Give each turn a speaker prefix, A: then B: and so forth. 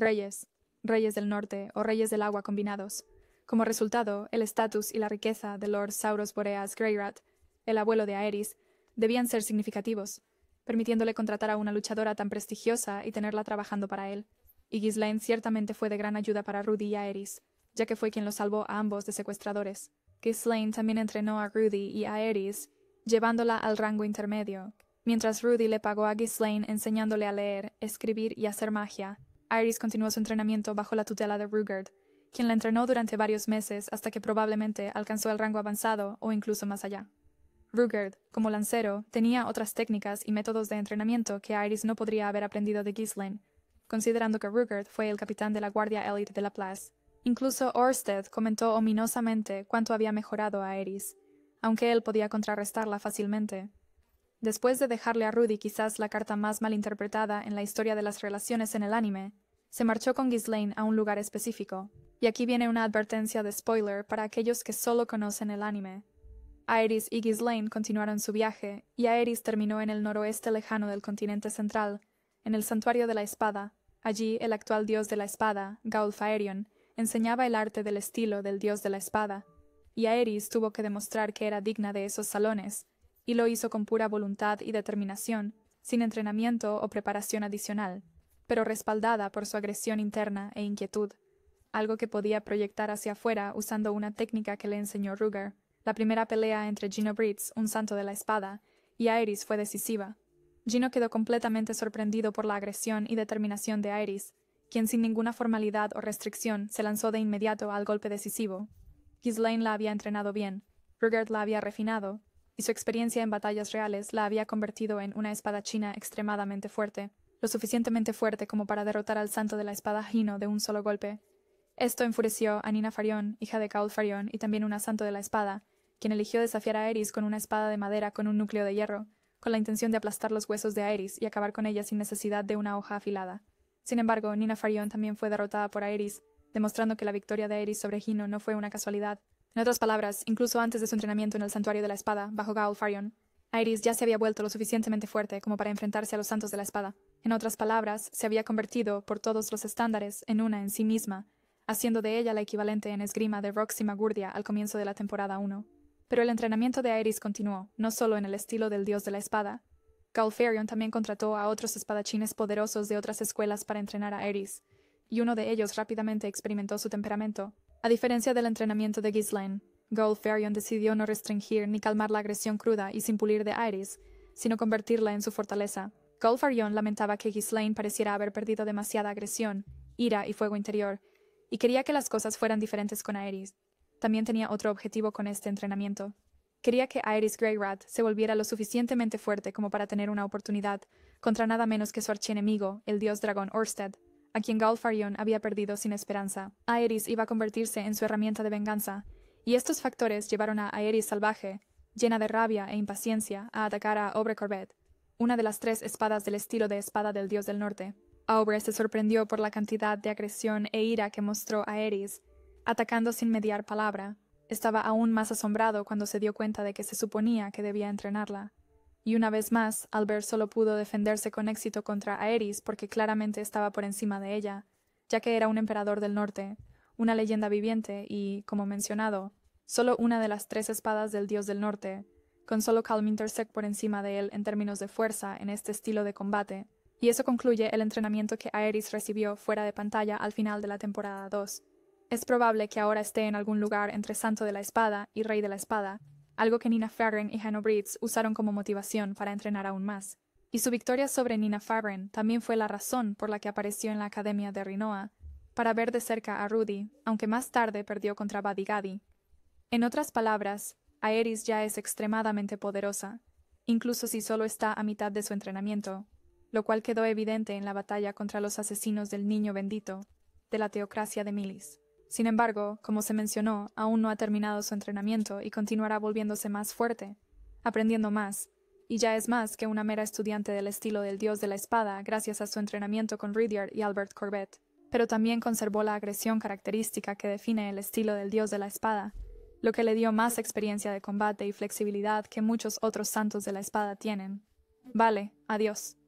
A: reyes, reyes del norte o reyes del agua combinados. Como resultado, el estatus y la riqueza de Lord Sauros Boreas Greyrat, el abuelo de Aerys, debían ser significativos, permitiéndole contratar a una luchadora tan prestigiosa y tenerla trabajando para él. Y Ghislaine ciertamente fue de gran ayuda para Rudy y Aerys, ya que fue quien los salvó a ambos de secuestradores. Ghislaine también entrenó a Rudy y a Aerys, llevándola al rango intermedio, mientras Rudy le pagó a Ghislaine enseñándole a leer, escribir y hacer magia, Iris continuó su entrenamiento bajo la tutela de Rugard, quien la entrenó durante varios meses hasta que probablemente alcanzó el rango avanzado o incluso más allá. Rugard, como lancero, tenía otras técnicas y métodos de entrenamiento que Iris no podría haber aprendido de Gislin, considerando que Rugard fue el capitán de la Guardia Elite de la Laplace. Incluso Orsted comentó ominosamente cuánto había mejorado a Iris, aunque él podía contrarrestarla fácilmente. Después de dejarle a Rudy quizás la carta más malinterpretada en la historia de las relaciones en el anime, se marchó con Ghislaine a un lugar específico. Y aquí viene una advertencia de spoiler para aquellos que solo conocen el anime. Aeris y Ghislaine continuaron su viaje, y Aeris terminó en el noroeste lejano del continente central, en el Santuario de la Espada. Allí el actual dios de la espada, Gaul Faerion, enseñaba el arte del estilo del dios de la espada, y Aeris tuvo que demostrar que era digna de esos salones, y lo hizo con pura voluntad y determinación, sin entrenamiento o preparación adicional pero respaldada por su agresión interna e inquietud, algo que podía proyectar hacia afuera usando una técnica que le enseñó Ruger. La primera pelea entre Gino Britz, un santo de la espada, y Iris fue decisiva. Gino quedó completamente sorprendido por la agresión y determinación de Iris, quien sin ninguna formalidad o restricción se lanzó de inmediato al golpe decisivo. Ghislaine la había entrenado bien, Ruger la había refinado, y su experiencia en batallas reales la había convertido en una espadachina extremadamente fuerte lo suficientemente fuerte como para derrotar al santo de la espada Gino de un solo golpe. Esto enfureció a Nina Farión, hija de Gaul Farión y también una santo de la espada, quien eligió desafiar a Eris con una espada de madera con un núcleo de hierro, con la intención de aplastar los huesos de Aeris y acabar con ella sin necesidad de una hoja afilada. Sin embargo, Nina Farion también fue derrotada por Aeris, demostrando que la victoria de Eris sobre Gino no fue una casualidad. En otras palabras, incluso antes de su entrenamiento en el santuario de la espada, bajo Gaul Farion, iris ya se había vuelto lo suficientemente fuerte como para enfrentarse a los santos de la espada. En otras palabras, se había convertido, por todos los estándares, en una en sí misma, haciendo de ella la equivalente en esgrima de Roxy Magurdia al comienzo de la temporada 1. Pero el entrenamiento de Aerys continuó, no solo en el estilo del dios de la espada. Ferion también contrató a otros espadachines poderosos de otras escuelas para entrenar a Aerys, y uno de ellos rápidamente experimentó su temperamento. A diferencia del entrenamiento de Ghislaine, Ferion decidió no restringir ni calmar la agresión cruda y sin pulir de Iris, sino convertirla en su fortaleza, Golfarion lamentaba que Ghislaine pareciera haber perdido demasiada agresión, ira y fuego interior, y quería que las cosas fueran diferentes con Aerys. También tenía otro objetivo con este entrenamiento. Quería que Aerys Greyrat se volviera lo suficientemente fuerte como para tener una oportunidad contra nada menos que su archienemigo, el dios dragón Orsted, a quien Galfarion había perdido sin esperanza. Aerys iba a convertirse en su herramienta de venganza, y estos factores llevaron a Aerys salvaje, llena de rabia e impaciencia, a atacar a Obre Corbett una de las tres espadas del estilo de espada del dios del norte. Aubre se sorprendió por la cantidad de agresión e ira que mostró a Eris, atacando sin mediar palabra. Estaba aún más asombrado cuando se dio cuenta de que se suponía que debía entrenarla. Y una vez más, Albert solo pudo defenderse con éxito contra Aeris porque claramente estaba por encima de ella, ya que era un emperador del norte, una leyenda viviente y, como mencionado, solo una de las tres espadas del dios del norte, con solo Calm Intersect por encima de él en términos de fuerza en este estilo de combate, y eso concluye el entrenamiento que Aeris recibió fuera de pantalla al final de la temporada 2. Es probable que ahora esté en algún lugar entre Santo de la Espada y Rey de la Espada, algo que Nina Farren y Hanno Breeds usaron como motivación para entrenar aún más. Y su victoria sobre Nina Farren también fue la razón por la que apareció en la Academia de Rinoa, para ver de cerca a Rudy, aunque más tarde perdió contra Badigadi. En otras palabras, Aeris ya es extremadamente poderosa, incluso si solo está a mitad de su entrenamiento, lo cual quedó evidente en la batalla contra los asesinos del Niño Bendito, de la teocracia de Milis. Sin embargo, como se mencionó, aún no ha terminado su entrenamiento y continuará volviéndose más fuerte, aprendiendo más, y ya es más que una mera estudiante del estilo del dios de la espada gracias a su entrenamiento con Ridyard y Albert Corbett, pero también conservó la agresión característica que define el estilo del dios de la espada, lo que le dio más experiencia de combate y flexibilidad que muchos otros santos de la espada tienen. Vale, adiós.